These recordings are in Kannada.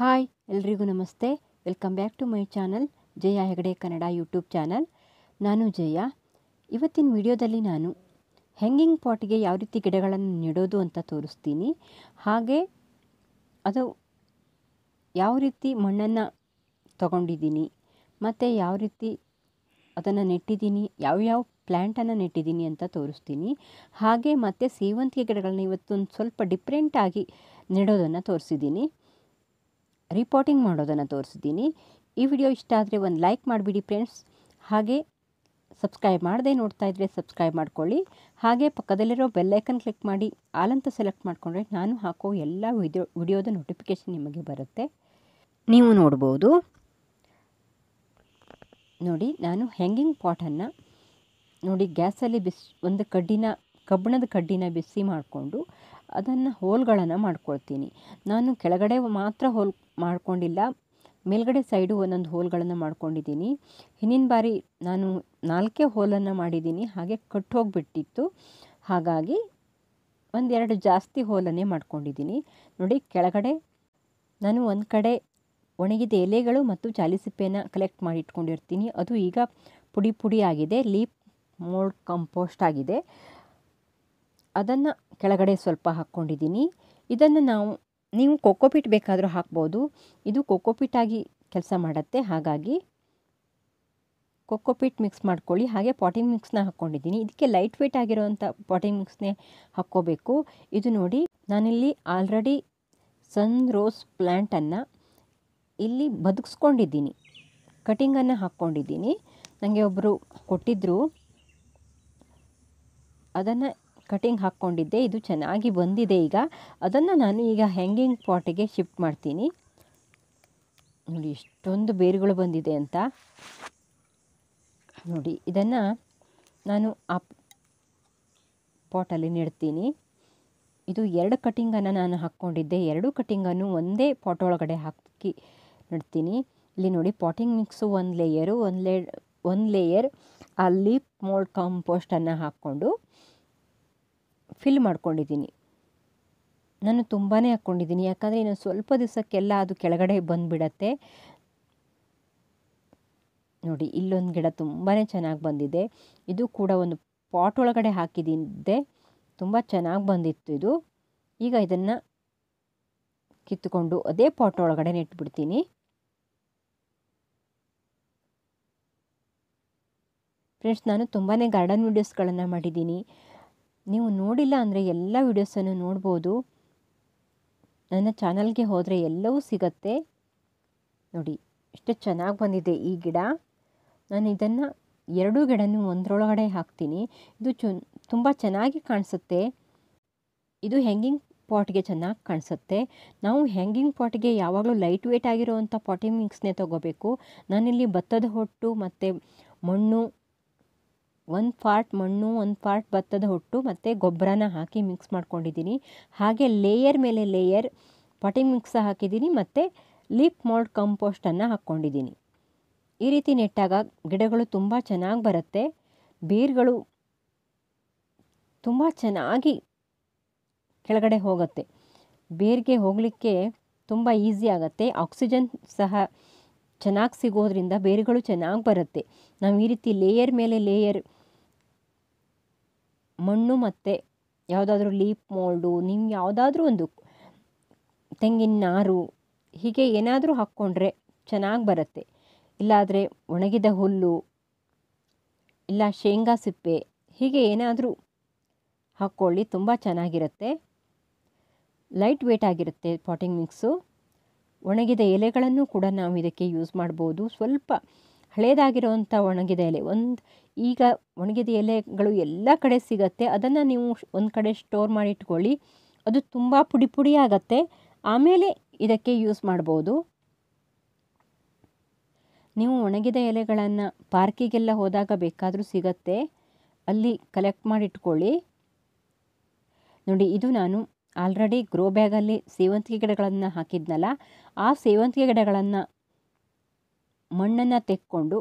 ಹಾಯ್ ಎಲ್ರಿಗೂ ನಮಸ್ತೆ welcome back to my channel Jaya Hegde Kannada YouTube channel ನಾನು ಜಯ ಇವತ್ತಿನ ವಿಡಿಯೋದಲ್ಲಿ ನಾನು ಹ್ಯಾಂಗಿಂಗ್ ಪಾಟ್ಗೆ ಯಾವ ರೀತಿ ಗಿಡಗಳನ್ನು ನೆಡೋದು ಅಂತ ತೋರಿಸ್ತೀನಿ ಹಾಗೆ ಅದು ಯಾವ ರೀತಿ ಮಣ್ಣನ್ನು ತಗೊಂಡಿದ್ದೀನಿ ಮತ್ತು ಯಾವ ರೀತಿ ಅದನ್ನು ನೆಟ್ಟಿದ್ದೀನಿ ಯಾವ ಯಾವ ಪ್ಲ್ಯಾಂಟನ್ನು ನೆಟ್ಟಿದ್ದೀನಿ ಅಂತ ತೋರಿಸ್ತೀನಿ ಹಾಗೆ ಮತ್ತು ಸೇವಂತಿಗೆ ಗಿಡಗಳನ್ನ ಇವತ್ತೊಂದು ಸ್ವಲ್ಪ ಡಿಫ್ರೆಂಟಾಗಿ ನೆಡೋದನ್ನು ತೋರಿಸಿದ್ದೀನಿ ರಿಪೋರ್ಟಿಂಗ್ ಮಾಡೋದನ್ನು ತೋರಿಸಿದ್ದೀನಿ ಈ ವಿಡಿಯೋ ಇಷ್ಟ ಆದರೆ ಒಂದು ಲೈಕ್ ಮಾಡಿಬಿಡಿ ಫ್ರೆಂಡ್ಸ್ ಹಾಗೆ ಸಬ್ಸ್ಕ್ರೈಬ್ ಮಾಡದೆ ನೋಡ್ತಾ ಇದ್ದರೆ ಸಬ್ಸ್ಕ್ರೈಬ್ ಮಾಡ್ಕೊಳ್ಳಿ ಹಾಗೆ ಪಕ್ಕದಲ್ಲಿರೋ ಬೆಲ್ಲೈಕನ್ ಕ್ಲಿಕ್ ಮಾಡಿ ಆಲಂತ ಸೆಲೆಕ್ಟ್ ಮಾಡಿಕೊಂಡ್ರೆ ನಾನು ಹಾಕೋ ಎಲ್ಲ ವಿಡಿಯೋ ವಿಡಿಯೋದ ನೋಟಿಫಿಕೇಷನ್ ನಿಮಗೆ ಬರುತ್ತೆ ನೀವು ನೋಡ್ಬೋದು ನೋಡಿ ನಾನು ಹ್ಯಾಂಗಿಂಗ್ ಪಾಟನ್ನು ನೋಡಿ ಗ್ಯಾಸಲ್ಲಿ ಬಿಸಿ ಒಂದು ಕಡ್ಡಿನ ಕಬ್ಬಣದ ಕಡ್ಡಿನ ಬಿಸಿ ಮಾಡಿಕೊಂಡು ಅದನ್ನು ಹೋಲ್ಗಳನ್ನು ಮಾಡ್ಕೊಳ್ತೀನಿ ನಾನು ಕೆಳಗಡೆ ಮಾತ್ರ ಹೋಲ್ ಮಾಡಿಕೊಂಡಿಲ್ಲ ಮೇಲ್ಗಡೆ ಸೈಡು ಒಂದೊಂದು ಹೋಲ್ಗಳನ್ನು ಮಾಡ್ಕೊಂಡಿದ್ದೀನಿ ಹಿಂದಿನ ಬಾರಿ ನಾನು ನಾಲ್ಕೇ ಹೋಲನ್ನು ಮಾಡಿದ್ದೀನಿ ಹಾಗೆ ಕಟ್ ಹೋಗಿಬಿಟ್ಟಿತ್ತು ಹಾಗಾಗಿ ಒಂದೆರಡು ಜಾಸ್ತಿ ಹೋಲನ್ನೇ ಮಾಡ್ಕೊಂಡಿದ್ದೀನಿ ನೋಡಿ ಕೆಳಗಡೆ ನಾನು ಒಂದು ಕಡೆ ಒಣಗಿದ ಎಲೆಗಳು ಮತ್ತು ಜಾಲಿಸಿಪ್ಪೆಯನ್ನು ಕಲೆಕ್ಟ್ ಮಾಡಿ ಇಟ್ಕೊಂಡಿರ್ತೀನಿ ಅದು ಈಗ ಪುಡಿ ಪುಡಿ ಆಗಿದೆ ಲೀಪ್ ಮೋಲ್ಡ್ ಕಂಪೋಸ್ಟ್ ಆಗಿದೆ ಅದನ್ನು ಕೆಳಗಡೆ ಸ್ವಲ್ಪ ಹಾಕ್ಕೊಂಡಿದ್ದೀನಿ ಇದನ್ನು ನಾವು ನೀವು ಕೋಕೋಪಿಟ್ ಬೇಕಾದರೂ ಹಾಕ್ಬೋದು ಇದು ಆಗಿ ಕೆಲಸ ಮಾಡುತ್ತೆ ಹಾಗಾಗಿ ಕೋಕೋಪಿಟ್ ಮಿಕ್ಸ್ ಮಾಡ್ಕೊಳ್ಳಿ ಹಾಗೆ ಪಾಟಿಂಗ್ ಮಿಕ್ಸ್ನ ಹಾಕ್ಕೊಂಡಿದ್ದೀನಿ ಇದಕ್ಕೆ ಲೈಟ್ ವೆಯ್ಟ್ ಆಗಿರೋವಂಥ ಪಾಟಿಂಗ್ ಮಿಕ್ಸ್ನೇ ಹಾಕ್ಕೋಬೇಕು ಇದು ನೋಡಿ ನಾನಿಲ್ಲಿ ಆಲ್ರೆಡಿ ಸನ್ ರೋಸ್ ಪ್ಲ್ಯಾಂಟನ್ನು ಇಲ್ಲಿ ಬದುಕಿಸ್ಕೊಂಡಿದ್ದೀನಿ ಕಟಿಂಗನ್ನು ಹಾಕ್ಕೊಂಡಿದ್ದೀನಿ ನನಗೆ ಒಬ್ಬರು ಕೊಟ್ಟಿದ್ದರು ಅದನ್ನು ಕಟಿಂಗ್ ಹಾಕ್ಕೊಂಡಿದ್ದೆ ಇದು ಚೆನ್ನಾಗಿ ಬಂದಿದೆ ಈಗ ಅದನ್ನು ನಾನು ಈಗ ಹ್ಯಾಂಗಿಂಗ್ ಪಾಟಿಗೆ ಶಿಫ್ಟ್ ಮಾಡ್ತೀನಿ ನೋಡಿ ಎಷ್ಟೊಂದು ಬೇರುಗಳು ಬಂದಿದೆ ಅಂತ ನೋಡಿ ಇದನ್ನು ನಾನು ಆ ಪಾಟಲ್ಲಿ ನೆಡ್ತೀನಿ ಇದು ಎರಡು ಕಟಿಂಗನ್ನು ನಾನು ಹಾಕ್ಕೊಂಡಿದ್ದೆ ಎರಡು ಕಟಿಂಗನ್ನು ಒಂದೇ ಪಾಟ್ ಒಳಗಡೆ ಹಾಕಿ ನೆಡ್ತೀನಿ ಇಲ್ಲಿ ನೋಡಿ ಪಾಟಿಂಗ್ ಮಿಕ್ಸು ಒಂದು ಲೇಯರು ಒಂದು ಲೇ ಒಂದು ಲೇಯರ್ ಆ ಲೀಪ್ ಮೋಲ್ಡ್ ಕಾಂಪೋಸ್ಟನ್ನು ಹಾಕ್ಕೊಂಡು ಫಿಲ್ ಮಾಡ್ಕೊಂಡಿದ್ದೀನಿ ನಾನು ತುಂಬಾ ಹಾಕ್ಕೊಂಡಿದ್ದೀನಿ ಯಾಕಂದರೆ ಇನ್ನೊಂದು ಸ್ವಲ್ಪ ದಿವಸಕ್ಕೆಲ್ಲ ಅದು ಕೆಳಗಡೆ ಬಂದುಬಿಡತ್ತೆ ನೋಡಿ ಇಲ್ಲೊಂದು ಗಿಡ ತುಂಬಾ ಚೆನ್ನಾಗಿ ಬಂದಿದೆ ಇದು ಕೂಡ ಒಂದು ಪಾಟ್ ಒಳಗಡೆ ಹಾಕಿದ್ದೆ ತುಂಬ ಚೆನ್ನಾಗಿ ಬಂದಿತ್ತು ಇದು ಈಗ ಇದನ್ನು ಕಿತ್ತುಕೊಂಡು ಅದೇ ಪಾಟ್ ಒಳಗಡೆ ನೆಟ್ಬಿಡ್ತೀನಿ ಫ್ರೆಂಡ್ಸ್ ನಾನು ತುಂಬಾ ಗಾರ್ಡನ್ ವೀಡಿಯೋಸ್ಗಳನ್ನು ಮಾಡಿದ್ದೀನಿ ನೀವು ನೋಡಿಲ್ಲ ಅಂದರೆ ಎಲ್ಲ ವೀಡಿಯೋಸನ್ನು ನೋಡ್ಬೋದು ನನ್ನ ಚಾನಲ್ಗೆ ಹೋದರೆ ಎಲ್ಲವೂ ಸಿಗತ್ತೆ ನೋಡಿ ಎಷ್ಟು ಚೆನ್ನಾಗಿ ಬಂದಿದೆ ಈ ಗಿಡ ನಾನು ಇದನ್ನು ಎರಡೂ ಗಿಡನೂ ಒಂದರೊಳಗಡೆ ಹಾಕ್ತೀನಿ ಇದು ಚು ತುಂಬ ಚೆನ್ನಾಗಿ ಕಾಣಿಸುತ್ತೆ ಇದು ಹ್ಯಾಂಗಿಂಗ್ ಪಾಟ್ಗೆ ಚೆನ್ನಾಗಿ ಕಾಣಿಸುತ್ತೆ ನಾವು ಹ್ಯಾಂಗಿಂಗ್ ಪಾಟ್ಗೆ ಯಾವಾಗಲೂ ಲೈಟ್ ವೇಟ್ ಆಗಿರೋವಂಥ ಪಾಟಿಂಗ್ ಮಿಕ್ಸ್ನೇ ತೊಗೋಬೇಕು ನಾನಿಲ್ಲಿ ಭತ್ತದ ಹೊಟ್ಟು ಮತ್ತು ಮಣ್ಣು ಒಂದು ಪಾರ್ಟ್ ಮಣ್ಣು ಒಂದು ಪಾರ್ಟ್ ಭತ್ತದ ಹೊಟ್ಟು ಮತ್ತು ಗೊಬ್ಬರನ ಹಾಕಿ ಮಿಕ್ಸ್ ಮಾಡ್ಕೊಂಡಿದ್ದೀನಿ ಹಾಗೆ ಲೇಯರ್ ಮೇಲೆ ಲೇಯರ್ ಪಟಿಂಗ್ ಮಿಕ್ಸ ಹಾಕಿದ್ದೀನಿ ಮತ್ತು ಲಿಪ್ ಮೋಲ್ಡ್ ಕಂಪೋಸ್ಟನ್ನು ಹಾಕ್ಕೊಂಡಿದ್ದೀನಿ ಈ ರೀತಿ ನೆಟ್ಟಾಗ ಗಿಡಗಳು ತುಂಬ ಚೆನ್ನಾಗಿ ಬರುತ್ತೆ ಬೇರುಗಳು ತುಂಬ ಚೆನ್ನಾಗಿ ಕೆಳಗಡೆ ಹೋಗುತ್ತೆ ಬೇರಿಗೆ ಹೋಗಲಿಕ್ಕೆ ತುಂಬ ಈಸಿ ಆಗುತ್ತೆ ಆಕ್ಸಿಜನ್ ಸಹ ಚೆನ್ನಾಗಿ ಸಿಗೋದ್ರಿಂದ ಬೇರುಗಳು ಚೆನ್ನಾಗಿ ಬರುತ್ತೆ ನಾವು ಈ ರೀತಿ ಲೇಯರ್ ಮೇಲೆ ಲೇಯರ್ ಮಣ್ಣು ಮತ್ತು ಯಾವುದಾದ್ರೂ ಲೀಪ್ ಮೋಲ್ಡು ನಿಮ್ಗೆ ಯಾವುದಾದ್ರೂ ಒಂದು ತೆಂಗಿನ ನಾರು ಹೀಗೆ ಏನಾದರೂ ಹಾಕ್ಕೊಂಡ್ರೆ ಚೆನ್ನಾಗಿ ಬರುತ್ತೆ ಇಲ್ಲಾದರೆ ಒಣಗಿದ ಹುಲ್ಲು ಇಲ್ಲ ಶೇಂಗಾ ಸಿಪ್ಪೆ ಹೀಗೆ ಏನಾದರೂ ಹಾಕ್ಕೊಳ್ಳಿ ತುಂಬ ಚೆನ್ನಾಗಿರುತ್ತೆ ಲೈಟ್ ವೇಟ್ ಆಗಿರುತ್ತೆ ಪಾಟಿಂಗ್ ಮಿಕ್ಸು ಒಣಗಿದ ಎಲೆಗಳನ್ನು ಕೂಡ ನಾವು ಇದಕ್ಕೆ ಯೂಸ್ ಮಾಡ್ಬೋದು ಸ್ವಲ್ಪ ಹಳೇದಾಗಿರುವಂಥ ಒಣಗಿದ ಎಲೆ ಒಂದು ಈಗ ಒಣಗಿದ ಎಲೆಗಳು ಎಲ್ಲ ಕಡೆ ಸಿಗುತ್ತೆ ಅದನ್ನು ನೀವು ಒಂದು ಕಡೆ ಸ್ಟೋರ್ ಮಾಡಿ ಇಟ್ಕೊಳ್ಳಿ ಅದು ತುಂಬ ಪುಡಿ ಪುಡಿ ಆಗತ್ತೆ ಆಮೇಲೆ ಇದಕ್ಕೆ ಯೂಸ್ ಮಾಡ್ಬೋದು ನೀವು ಒಣಗಿದ ಎಲೆಗಳನ್ನು ಪಾರ್ಕಿಗೆಲ್ಲ ಹೋದಾಗ ಬೇಕಾದರೂ ಸಿಗತ್ತೆ ಅಲ್ಲಿ ಕಲೆಕ್ಟ್ ಮಾಡಿಟ್ಕೊಳ್ಳಿ ನೋಡಿ ಇದು ನಾನು ಆಲ್ರೆಡಿ ಗ್ರೋ ಬ್ಯಾಗಲ್ಲಿ ಸೇವಂತಿಗೆ ಗಿಡಗಳನ್ನು ಹಾಕಿದ್ನಲ್ಲ ಆ ಸೇವಂತಿಗೆ ಗಿಡಗಳನ್ನು ಮಣ್ಣನ್ನು ತೆಕ್ಕೊಂಡು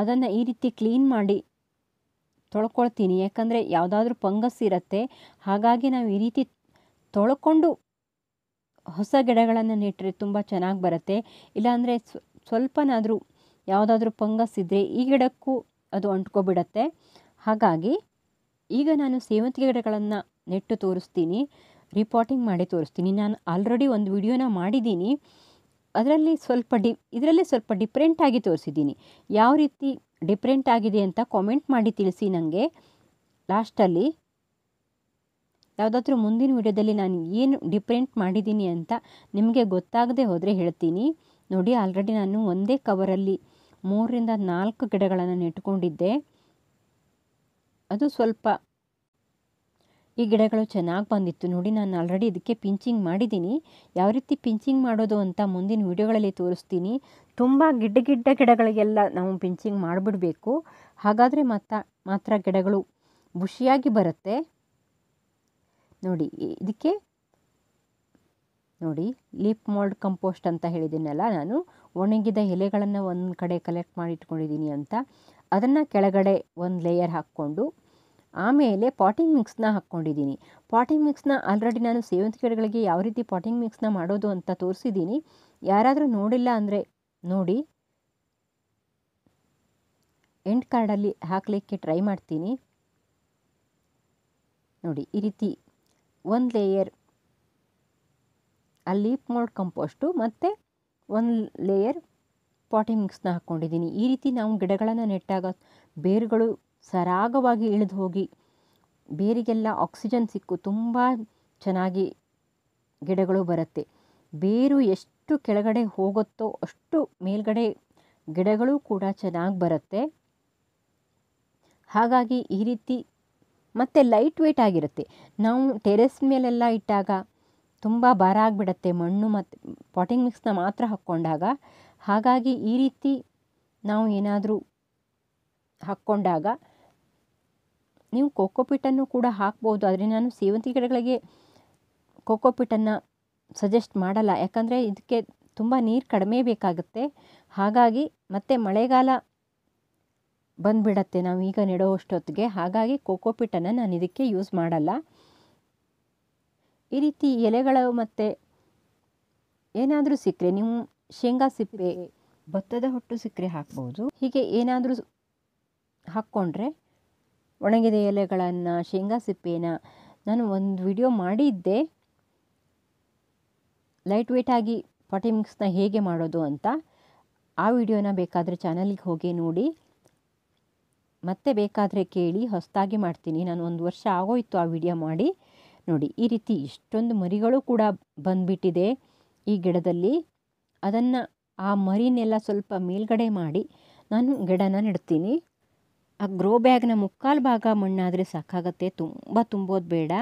ಅದನ್ನು ಈ ರೀತಿ ಕ್ಲೀನ್ ಮಾಡಿ ತೊಳ್ಕೊಳ್ತೀನಿ ಯಾಕಂದರೆ ಯಾವುದಾದ್ರೂ ಪಂಗಸ್ ಇರುತ್ತೆ ಹಾಗಾಗಿ ನಾವು ಈ ರೀತಿ ತೊಳ್ಕೊಂಡು ಹೊಸ ಗಿಡಗಳನ್ನು ನೆಟ್ಟರೆ ತುಂಬ ಚೆನ್ನಾಗಿ ಬರುತ್ತೆ ಇಲ್ಲಾಂದರೆ ಸ್ವಲ್ಪನಾದರೂ ಯಾವುದಾದ್ರೂ ಪಂಗಸ್ ಇದ್ದರೆ ಈ ಗಿಡಕ್ಕೂ ಅದು ಅಂಟ್ಕೊಬಿಡತ್ತೆ ಹಾಗಾಗಿ ಈಗ ನಾನು ಸೇವಂತಿಗೆ ಗಿಡಗಳನ್ನು ನೆಟ್ಟು ತೋರಿಸ್ತೀನಿ ರಿಪೋರ್ಟಿಂಗ್ ಮಾಡಿ ತೋರಿಸ್ತೀನಿ ನಾನು ಆಲ್ರೆಡಿ ಒಂದು ವಿಡಿಯೋನ ಮಾಡಿದ್ದೀನಿ ಅದರಲ್ಲಿ ಸ್ವಲ್ಪ ಡಿ ಇದರಲ್ಲಿ ಸ್ವಲ್ಪ ಆಗಿ ತೋರಿಸಿದ್ದೀನಿ ಯಾವ ರೀತಿ ಡಿಫ್ರೆಂಟ್ ಆಗಿದೆ ಅಂತ ಕಾಮೆಂಟ್ ಮಾಡಿ ತಿಳಿಸಿ ನನಗೆ ಲಾಸ್ಟಲ್ಲಿ ಯಾವುದಾದ್ರೂ ಮುಂದಿನ ವಿಡಿಯೋದಲ್ಲಿ ನಾನು ಏನು ಡಿಫ್ರೆಂಟ್ ಮಾಡಿದ್ದೀನಿ ಅಂತ ನಿಮಗೆ ಗೊತ್ತಾಗದೆ ಹೋದರೆ ಹೇಳ್ತೀನಿ ನೋಡಿ ಆಲ್ರೆಡಿ ನಾನು ಒಂದೇ ಕವರಲ್ಲಿ ಮೂರರಿಂದ ನಾಲ್ಕು ಗಿಡಗಳನ್ನು ನೆಟ್ಕೊಂಡಿದ್ದೆ ಅದು ಸ್ವಲ್ಪ ಈ ಗಿಡಗಳು ಚೆನ್ನಾಗಿ ಬಂದಿತ್ತು ನೋಡಿ ನಾನು ಆಲ್ರೆಡಿ ಇದಕ್ಕೆ ಪಿಂಚಿಂಗ್ ಮಾಡಿದ್ದೀನಿ ಯಾವ ರೀತಿ ಪಿಂಚಿಂಗ್ ಮಾಡೋದು ಅಂತ ಮುಂದಿನ ವೀಡಿಯೋಗಳಲ್ಲಿ ತೋರಿಸ್ತೀನಿ ತುಂಬ ಗಿಡ್ಡ ಗಿಡ್ಡ ಗಿಡಗಳಿಗೆಲ್ಲ ನಾವು ಪಿಂಚಿಂಗ್ ಮಾಡಿಬಿಡಬೇಕು ಹಾಗಾದರೆ ಮಾತ್ರ ಮಾತ್ರ ಗಿಡಗಳು ಬುಷಿಯಾಗಿ ಬರುತ್ತೆ ನೋಡಿ ಇದಕ್ಕೆ ನೋಡಿ ಲೀಪ್ ಮಾಲ್ಡ್ ಕಂಪೋಸ್ಟ್ ಅಂತ ಹೇಳಿದ್ದೀನಲ್ಲ ನಾನು ಒಣಗಿದ ಎಲೆಗಳನ್ನು ಒಂದು ಕಡೆ ಕಲೆಕ್ಟ್ ಮಾಡಿಟ್ಕೊಂಡಿದ್ದೀನಿ ಅಂತ ಅದನ್ನು ಕೆಳಗಡೆ ಒಂದು ಲೇಯರ್ ಹಾಕ್ಕೊಂಡು ಆಮೇಲೆ ಪಾಟಿಂಗ್ ಮಿಕ್ಸ್ನ ಹಾಕ್ಕೊಂಡಿದ್ದೀನಿ ಪಾಟಿಂಗ್ ಮಿಕ್ಸ್ನ ಆಲ್ರೆಡಿ ನಾನು ಸೇವಂತಿ ಗಿಡಗಳಿಗೆ ಯಾವ ರೀತಿ ಪಾಟಿಂಗ್ ಮಿಕ್ಸ್ನ ಮಾಡೋದು ಅಂತ ತೋರಿಸಿದ್ದೀನಿ ಯಾರಾದರೂ ನೋಡಿಲ್ಲ ಅಂದರೆ ನೋಡಿ ಎಂಡ್ ಕಾರ್ಡಲ್ಲಿ ಹಾಕಲಿಕ್ಕೆ ಟ್ರೈ ಮಾಡ್ತೀನಿ ನೋಡಿ ಈ ರೀತಿ ಒಂದು ಲೇಯರ್ ಅಲ್ಲಿ ಮೋಲ್ಡ್ ಕಂಪೋಸ್ಟು ಮತ್ತು ಒಂದು ಲೇಯರ್ ಪಾಟಿಂಗ್ ಮಿಕ್ಸ್ನ ಹಾಕ್ಕೊಂಡಿದ್ದೀನಿ ಈ ರೀತಿ ನಾವು ಗಿಡಗಳನ್ನು ನೆಟ್ಟಾಗ ಬೇರುಗಳು ಸರಾಗವಾಗಿ ಇಳಿದು ಹೋಗಿ ಬೇರಿಗೆಲ್ಲ ಆಕ್ಸಿಜನ್ ಸಿಕ್ಕು ತುಂಬ ಚೆನ್ನಾಗಿ ಗಿಡಗಳು ಬರುತ್ತೆ ಬೇರು ಎಷ್ಟು ಕೆಳಗಡೆ ಹೋಗುತ್ತೋ ಅಷ್ಟು ಮೇಲ್ಗಡೆ ಗಿಡಗಳು ಕೂಡ ಚೆನ್ನಾಗಿ ಬರುತ್ತೆ ಹಾಗಾಗಿ ಈ ರೀತಿ ಮತ್ತು ಲೈಟ್ ವೆಯ್ಟ್ ಆಗಿರುತ್ತೆ ನಾವು ಟೆರೆಸ್ ಮೇಲೆಲ್ಲ ಇಟ್ಟಾಗ ತುಂಬ ಭಾರ ಆಗಿಬಿಡತ್ತೆ ಮಣ್ಣು ಮತ್ತು ಪಾಟಿಂಗ್ ಮಿಕ್ಸ್ನ ಮಾತ್ರ ಹಾಕ್ಕೊಂಡಾಗ ಹಾಗಾಗಿ ಈ ರೀತಿ ನಾವು ಏನಾದರೂ ಹಾಕ್ಕೊಂಡಾಗ ನೀವು ಕೋಕೋಪಿಟನ್ನು ಕೂಡ ಹಾಕ್ಬೋದು ಆದರೆ ನಾನು ಸೇವಂತಿ ಗಿಡಗಳಿಗೆ ಕೋಕೋಪಿಟನ್ನು ಸಜೆಸ್ಟ್ ಮಾಡಲ್ಲ ಯಾಕಂದರೆ ಇದಕ್ಕೆ ತುಂಬ ನೀರು ಕಡಿಮೆ ಬೇಕಾಗುತ್ತೆ ಹಾಗಾಗಿ ಮತ್ತೆ ಮಳೆಗಾಲ ಬಂದುಬಿಡತ್ತೆ ನಾವು ಈಗ ನೆಡೋ ಅಷ್ಟೊತ್ತಿಗೆ ಹಾಗಾಗಿ ಕೋಕೋಪಿಟನ್ನು ನಾನು ಇದಕ್ಕೆ ಯೂಸ್ ಮಾಡಲ್ಲ ಈ ರೀತಿ ಎಲೆಗಳು ಮತ್ತು ಏನಾದರೂ ಸಿಕ್ಕರೆ ನೀವು ಶೇಂಗಾ ಸಿಪ್ಪೆ ಭತ್ತದ ಹೊಟ್ಟು ಸಿಕ್ಕರೆ ಹಾಕ್ಬೋದು ಹೀಗೆ ಏನಾದರೂ ಹಾಕ್ಕೊಂಡ್ರೆ ಒಣಗಿದ ಎಲೆಗಳನ್ನು ಶೇಂಗಾ ಸಿಪ್ಪೇನ ನಾನು ಒಂದು ವಿಡಿಯೋ ಮಾಡಿದ್ದೆ ಲೈಟ್ ಆಗಿ ಪಾಟಿ ಮಿಕ್ಸ್ನ ಹೇಗೆ ಮಾಡೋದು ಅಂತ ಆ ವಿಡಿಯೋನ ಬೇಕಾದರೆ ಚಾನಲ್ಗೆ ಹೋಗಿ ನೋಡಿ ಮತ್ತೆ ಬೇಕಾದರೆ ಕೇಳಿ ಹೊಸದಾಗಿ ಮಾಡ್ತೀನಿ ನಾನು ಒಂದು ವರ್ಷ ಆಗೋಯಿತು ಆ ವಿಡಿಯೋ ಮಾಡಿ ನೋಡಿ ಈ ರೀತಿ ಇಷ್ಟೊಂದು ಮರಿಗಳು ಕೂಡ ಬಂದುಬಿಟ್ಟಿದೆ ಈ ಗಿಡದಲ್ಲಿ ಅದನ್ನು ಆ ಮರಿನೆಲ್ಲ ಸ್ವಲ್ಪ ಮೇಲ್ಗಡೆ ಮಾಡಿ ನಾನು ಗಿಡನ ನೆಡ್ತೀನಿ ಆ ಗ್ರೋ ಬ್ಯಾಗ್ನ ಮುಕ್ಕಾಲು ಭಾಗ ಮಣ್ಣಾದರೆ ಸಾಕಾಗತ್ತೆ ತುಂಬ ತುಂಬೋದು ಬೇಡ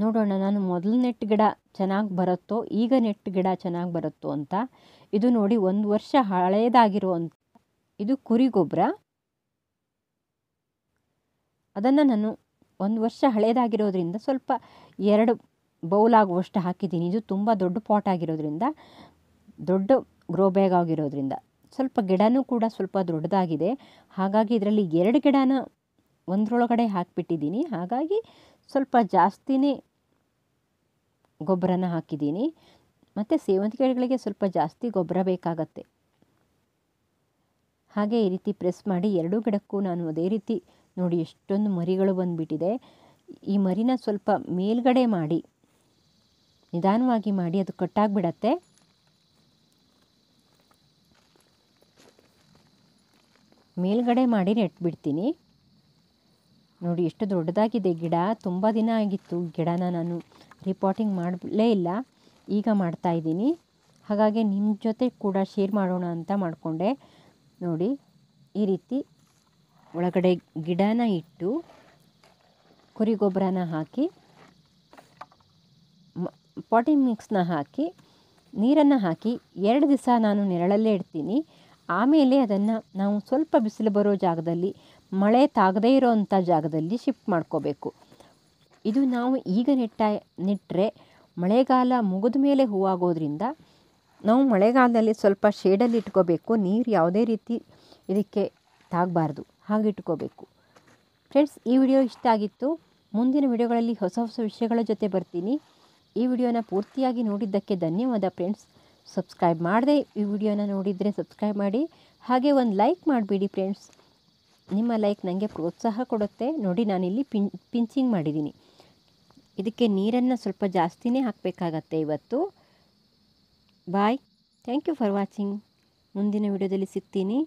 ನೋಡೋಣ ನಾನು ಮೊದಲು ನೆಟ್ ಗಿಡ ಚೆನ್ನಾಗಿ ಬರುತ್ತೋ ಈಗ ನೆಟ್ ಗಿಡ ಚೆನ್ನಾಗಿ ಬರುತ್ತೋ ಅಂತ ಇದು ನೋಡಿ ಒಂದು ವರ್ಷ ಹಳೆಯದಾಗಿರುವಂಥ ಇದು ಕುರಿ ಗೊಬ್ಬರ ಅದನ್ನು ನಾನು ಒಂದು ವರ್ಷ ಹಳೆಯದಾಗಿರೋದ್ರಿಂದ ಸ್ವಲ್ಪ ಎರಡು ಬೌಲ್ ಆಗುವಷ್ಟು ಹಾಕಿದ್ದೀನಿ ಇದು ತುಂಬ ದೊಡ್ಡ ಪಾಟ್ ಆಗಿರೋದ್ರಿಂದ ದೊಡ್ಡ ಗ್ರೋ ಬ್ಯಾಗ್ ಆಗಿರೋದ್ರಿಂದ ಸ್ವಲ್ಪ ಗಿಡನೂ ಕೂಡ ಸ್ವಲ್ಪ ದೊಡ್ಡದಾಗಿದೆ ಹಾಗಾಗಿ ಇದರಲ್ಲಿ ಎರಡು ಗಿಡನ ಒಂದರೊಳಗಡೆ ಹಾಕಿಬಿಟ್ಟಿದ್ದೀನಿ ಹಾಗಾಗಿ ಸ್ವಲ್ಪ ಜಾಸ್ತಿನೇ ಗೊಬ್ಬರನ ಹಾಕಿದ್ದೀನಿ ಮತ್ತು ಸೇವಂತಿಗೆಗಳಿಗೆ ಗಿಡಗಳಿಗೆ ಸ್ವಲ್ಪ ಜಾಸ್ತಿ ಗೊಬ್ಬರ ಬೇಕಾಗತ್ತೆ ಹಾಗೆ ಈ ರೀತಿ ಪ್ರೆಸ್ ಮಾಡಿ ಎರಡೂ ಗಿಡಕ್ಕೂ ನಾನು ಅದೇ ರೀತಿ ನೋಡಿ ಎಷ್ಟೊಂದು ಮರಿಗಳು ಬಂದುಬಿಟ್ಟಿದೆ ಈ ಮರಿನ ಸ್ವಲ್ಪ ಮೇಲ್ಗಡೆ ಮಾಡಿ ನಿಧಾನವಾಗಿ ಮಾಡಿ ಅದು ಕಟ್ಟಾಗಿಬಿಡತ್ತೆ ಮೇಲ್ಗಡೆ ಮಾಡಿ ನೆಟ್ಬಿಡ್ತೀನಿ ನೋಡಿ ಎಷ್ಟು ದೊಡ್ಡದಾಗಿದೆ ಗಿಡ ತುಂಬ ದಿನ ಆಗಿತ್ತು ಗಿಡನ ನಾನು ರಿಪೋರ್ಟಿಂಗ್ ಮಾಡಲೇ ಇಲ್ಲ ಈಗ ಮಾಡ್ತಾ ಹಾಗಾಗಿ ನಿಮ್ಮ ಜೊತೆ ಕೂಡ ಶೇರ್ ಮಾಡೋಣ ಅಂತ ಮಾಡಿಕೊಂಡೆ ನೋಡಿ ಈ ರೀತಿ ಒಳಗಡೆ ಗಿಡನ ಇಟ್ಟು ಕುರಿ ಗೊಬ್ಬರನ ಹಾಕಿ ಪಾಟಿಂಗ್ ಮಿಕ್ಸ್ನ ಹಾಕಿ ನೀರನ್ನು ಹಾಕಿ ಎರಡು ದಿವಸ ನಾನು ನೆರಳಲ್ಲೇ ಇಡ್ತೀನಿ ಆಮೇಲೆ ಅದನ್ನು ನಾವು ಸ್ವಲ್ಪ ಬಿಸಿಲು ಬರೋ ಜಾಗದಲ್ಲಿ ಮಳೆ ತಾಗದೇ ಇರೋ ಅಂಥ ಜಾಗದಲ್ಲಿ ಶಿಫ್ಟ್ ಮಾಡ್ಕೋಬೇಕು ಇದು ನಾವು ಈಗ ನೆಟ್ಟ ನೆಟ್ಟರೆ ಮಳೆಗಾಲ ಮುಗಿದ ಮೇಲೆ ಹೂವಾಗೋದ್ರಿಂದ ನಾವು ಮಳೆಗಾಲದಲ್ಲಿ ಸ್ವಲ್ಪ ಶೇಡಲ್ಲಿ ಇಟ್ಕೋಬೇಕು ನೀರು ಯಾವುದೇ ರೀತಿ ಇದಕ್ಕೆ ತಾಗಬಾರ್ದು ಹಾಗೆ ಇಟ್ಕೋಬೇಕು ಫ್ರೆಂಡ್ಸ್ ಈ ವಿಡಿಯೋ ಇಷ್ಟ ಆಗಿತ್ತು ಮುಂದಿನ ವಿಡಿಯೋಗಳಲ್ಲಿ ಹೊಸ ಹೊಸ ವಿಷಯಗಳ ಜೊತೆ ಬರ್ತೀನಿ ಈ ವಿಡಿಯೋನ ಪೂರ್ತಿಯಾಗಿ ನೋಡಿದ್ದಕ್ಕೆ ಧನ್ಯವಾದ ಫ್ರೆಂಡ್ಸ್ ಸಬ್ಸ್ಕ್ರೈಬ್ ಮಾಡಿದೆ ಈ ವಿಡಿಯೋನ ನೋಡಿದರೆ ಸಬ್ಸ್ಕ್ರೈಬ್ ಮಾಡಿ ಹಾಗೆ ಒಂದು ಲೈಕ್ ಮಾಡಿಬಿಡಿ ಫ್ರೆಂಡ್ಸ್ ನಿಮ್ಮ ಲೈಕ್ ನನಗೆ ಪ್ರೋತ್ಸಾಹ ಕೊಡುತ್ತೆ ನೋಡಿ ನಾನಿಲ್ಲಿ ಪಿನ್ ಪಿಂಚಿಂಗ್ ಮಾಡಿದ್ದೀನಿ ಇದಕ್ಕೆ ನೀರನ್ನು ಸ್ವಲ್ಪ ಜಾಸ್ತಿನೇ ಹಾಕಬೇಕಾಗತ್ತೆ ಇವತ್ತು bye thank you for watching ಮುಂದಿನ ವಿಡಿಯೋದಲ್ಲಿ ಸಿಗ್ತೀನಿ